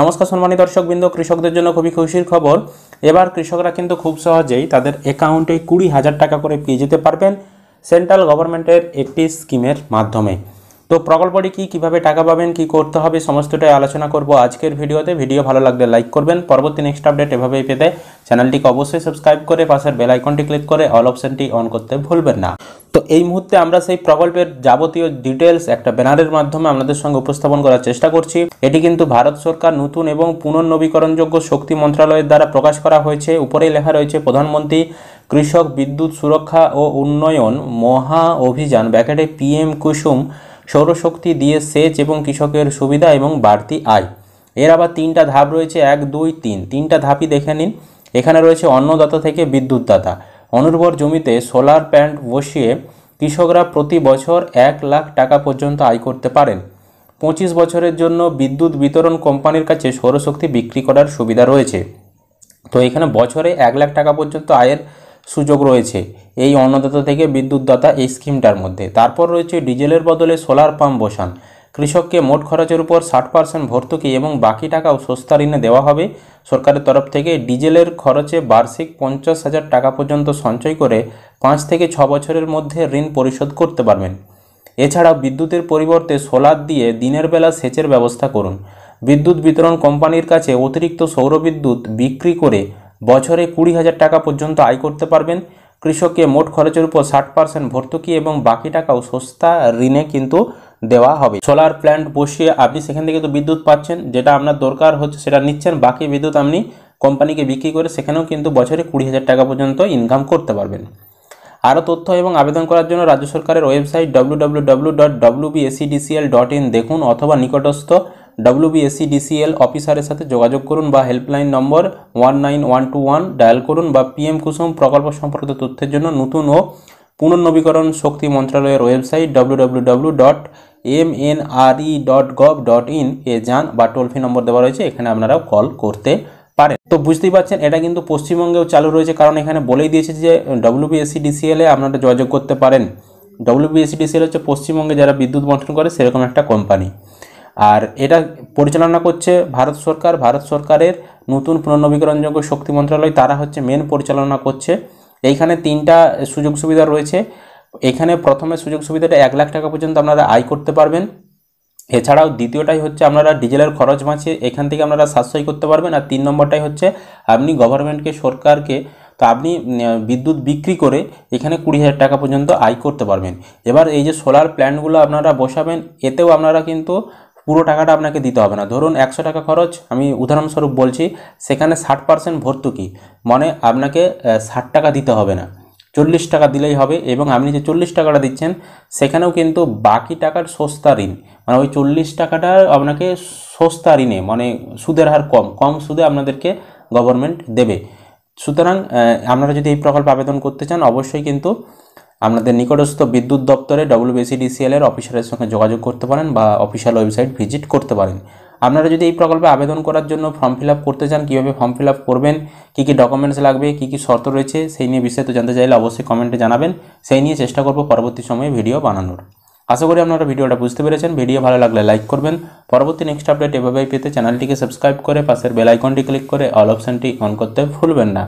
নমস্কার সম্মানিত দর্শকবৃন্দ কৃষকদের জন্য খুবই খুশির খবর এবার কৃষকরা কিন্তু খুব সহজেই তাদের অ্যাকাউন্টে কুড়ি হাজার টাকা করে পেয়ে যেতে পারবেন সেন্ট্রাল গভর্নমেন্টের একটি স্কিমের মাধ্যমে তো প্রকল্পটি কি কিভাবে টাকা পাবেন কি করতে হবে সমস্তটাই আলোচনা করব আজকের ভিডিওতে ভিডিও ভালো লাগলে লাইক করবেন পরবর্তী নেক্সট আপডেট এভাবেই পেতে চ্যানেলটিকে অবশ্যই সাবস্ক্রাইব করে পাশের বেল আইকনটি ক্লিক করে অল অপশনটি অন করতে ভুলবেন না তো এই মুহূর্তে আমরা সেই প্রকল্পের যাবতীয় ডিটেলস একটা ব্যানারের মাধ্যমে আপনাদের সঙ্গে উপস্থাপন করার চেষ্টা করছি এটি কিন্তু ভারত সরকার নতুন এবং পুনর্নবীকরণযোগ্য শক্তি মন্ত্রণালয়ের দ্বারা প্রকাশ করা হয়েছে উপরেই লেখা রয়েছে প্রধানমন্ত্রী কৃষক বিদ্যুৎ সুরক্ষা ও উন্নয়ন মহা অভিযান ব্যাকেটে পিএম কুসুম সৌরশক্তি দিয়ে সেচ এবং কৃষকের সুবিধা এবং বাড়তি আয় এর আবার তিনটা ধাপ রয়েছে এক দুই তিন তিনটা ধাপই দেখে নিন এখানে রয়েছে অন্নদাতা থেকে বিদ্যুৎদাতা অনুর্বর জমিতে সোলার প্যান্ট বসিয়ে কৃষকরা প্রতি বছর এক লাখ টাকা পর্যন্ত আয় করতে পারেন পঁচিশ বছরের জন্য বিদ্যুৎ বিতরণ কোম্পানির কাছে সৌরশক্তি বিক্রি করার সুবিধা রয়েছে তো এখানে বছরে এক লাখ টাকা পর্যন্ত আয়ের সুযোগ রয়েছে এই অন্নদাতা থেকে বিদ্যুৎদাতা এই স্কিমটার মধ্যে তারপর রয়েছে ডিজেলের বদলে সোলার পাম্প বসান কৃষককে মোট খরচের উপর ষাট পার্সেন্ট ভর্তুকি এবং বাকি টাকাও সস্তা ঋণে দেওয়া হবে সরকারের তরফ থেকে ডিজেলের খরচে বার্ষিক পঞ্চাশ হাজার টাকা পর্যন্ত সঞ্চয় করে পাঁচ থেকে ছ বছরের মধ্যে ঋণ পরিশোধ করতে পারবেন এছাড়াও বিদ্যুতের পরিবর্তে সোলার দিয়ে দিনের বেলা সেচের ব্যবস্থা করুন বিদ্যুৎ বিতরণ কোম্পানির কাছে অতিরিক্ত সৌরবিদ্যুৎ বিক্রি করে বছরে কুড়ি হাজার টাকা পর্যন্ত আয় করতে পারবেন কৃষককে মোট খরচের উপর ষাট পার্সেন্ট ভর্তুকি এবং বাকি টাকাও সস্তা ঋণে কিন্তু দেওয়া হবে সোলার প্ল্যান্ট বসিয়ে আপনি সেখান থেকে তো বিদ্যুৎ পাচ্ছেন যেটা আপনার দরকার হচ্ছে সেটা নিচ্ছেন বাকি বিদ্যুৎ আপনি কোম্পানিকে বিক্রি করে সেখানেও কিন্তু বছরে কুড়ি হাজার টাকা পর্যন্ত ইনকাম করতে পারবেন আরও তথ্য এবং আবেদন করার জন্য রাজ্য সরকারের ওয়েবসাইট ডব্লু ডট দেখুন অথবা নিকটস্থ ডিসিএল অফিসারের সাথে যোগাযোগ করুন বা helpline number one nine one two one dial করুন বা পিএম কুসুম প্রকল্প সম্পর্কিত তথ্যের জন্য নতুন ও পুনর্নবীকরণ শক্তি মন্ত্রণালয়ের website W W W dot M dot gov dot in এ যান বা টোল ফ্রি নম্বর দেওয়া রয়েছে এখানে আপনারা কল করতে পারেন তো বুঝতেই পারছেন এটা কিন্তু পশ্চিমবঙ্গেও চালু রয়েছে কারণ এখানে বলেই দিয়েছে যে ডাব্লিউবিএসসিডিসিএলে আপনারা যোগাযোগ করতে পারেন ডব্লিউবিএসসিডিসিএল হচ্ছে পশ্চিমবঙ্গে যারা বিদ্যুৎ বন্টন করে সেরকম একটা কোম্পানি আর এটা পরিচালনা করছে ভারত সরকার ভারত সরকারের নতুন পুনর্নবীকরণযোগ্য শক্তি মন্ত্রণালয় তারা হচ্ছে মেন পরিচালনা করছে এইখানে তিনটা সুযোগ সুবিধা রয়েছে এখানে প্রথমে সুযোগ সুবিধাটা এক লাখ টাকা পর্যন্ত আপনারা আয় করতে পারবেন এছাড়াও দ্বিতীয়টাই হচ্ছে আপনারা ডিজেলের খরচ বাঁচিয়ে এখান থেকে আপনারা সাশ্রয় করতে পারবেন আর তিন নম্বরটাই হচ্ছে আপনি গভর্নমেন্টকে সরকারকে তো আপনি বিদ্যুৎ বিক্রি করে এখানে কুড়ি হাজার টাকা পর্যন্ত আয় করতে পারবেন এবার এই যে সোলার প্ল্যান্টগুলো আপনারা বসাবেন এতেও আপনারা কিন্তু পুরো টাকাটা আপনাকে দিতে হবে না ধরুন একশো টাকা খরচ আমি উদাহরণস্বরূপ বলছি সেখানে ষাট পার্সেন্ট ভর্তুকি মানে আপনাকে ষাট টাকা দিতে হবে না চল্লিশ টাকা দিলেই হবে এবং আপনি যে চল্লিশ টাকাটা দিচ্ছেন সেখানেও কিন্তু বাকি টাকার সস্তা ঋণ মানে ওই চল্লিশ টাকাটা আপনাকে সস্তা ঋণে মানে সুদের হার কম কম সুদে আপনাদেরকে গভর্নমেন্ট দেবে সুতরাং আপনারা যদি এই প্রকল্প আবেদন করতে চান অবশ্যই কিন্তু আপনাদের নিকটস্থ বিদ্যুৎ দপ্তরে ডব্লিউবিসিডিসিএল এর অফিসারের সঙ্গে যোগাযোগ করতে পারেন বা অফিসিয়াল ওয়েবসাইট ভিজিট করতে পারেন আপনারা যদি এই প্রকল্পে আবেদন করার জন্য ফর্ম ফিল করতে চান কীভাবে ফর্ম ফিল করবেন কী কী ডকুমেন্টস লাগবে কী কী শর্ত রয়েছে সেই নিয়ে বিস্তারিত জানতে চাইলে অবশ্যই কমেন্টে জানাবেন সেই নিয়ে চেষ্টা করব পরবর্তী সময়ে ভিডিও বানানোর আশা করি আপনারা ভিডিওটা বুঝতে পেরেছেন ভিডিও ভালো লাগলে লাইক করবেন পরবর্তী নেক্সট আপডেট এভাবেই পেতে চ্যানেলটিকে সাবস্ক্রাইব করে পাশের বেল আইকনটি ক্লিক করে অল অপশানটি অন করতে ভুলবেন না